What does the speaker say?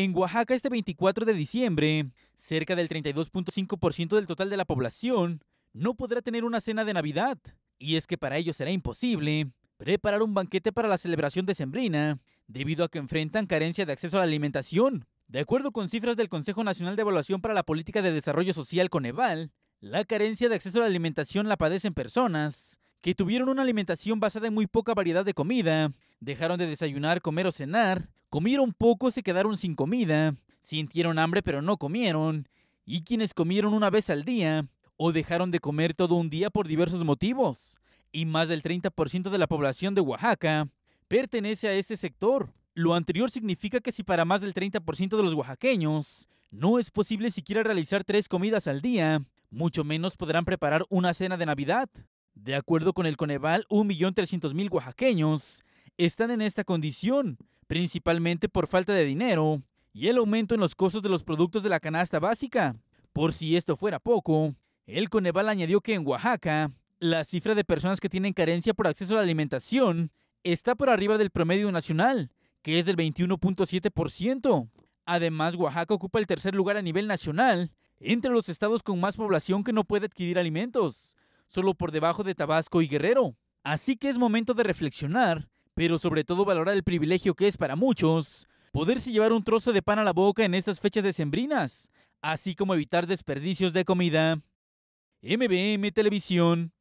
En Oaxaca este 24 de diciembre, cerca del 32.5% del total de la población no podrá tener una cena de Navidad. Y es que para ellos será imposible preparar un banquete para la celebración decembrina, debido a que enfrentan carencia de acceso a la alimentación. De acuerdo con cifras del Consejo Nacional de Evaluación para la Política de Desarrollo Social Coneval, la carencia de acceso a la alimentación la padecen personas que tuvieron una alimentación basada en muy poca variedad de comida, dejaron de desayunar, comer o cenar Comieron poco se quedaron sin comida, sintieron hambre pero no comieron, y quienes comieron una vez al día o dejaron de comer todo un día por diversos motivos, y más del 30% de la población de Oaxaca pertenece a este sector. Lo anterior significa que si para más del 30% de los oaxaqueños no es posible siquiera realizar tres comidas al día, mucho menos podrán preparar una cena de Navidad. De acuerdo con el Coneval, 1.300.000 oaxaqueños están en esta condición, principalmente por falta de dinero y el aumento en los costos de los productos de la canasta básica. Por si esto fuera poco, el Coneval añadió que en Oaxaca, la cifra de personas que tienen carencia por acceso a la alimentación está por arriba del promedio nacional, que es del 21.7%. Además, Oaxaca ocupa el tercer lugar a nivel nacional entre los estados con más población que no puede adquirir alimentos, solo por debajo de Tabasco y Guerrero. Así que es momento de reflexionar pero sobre todo valorar el privilegio que es para muchos poderse llevar un trozo de pan a la boca en estas fechas decembrinas, así como evitar desperdicios de comida. MBM Televisión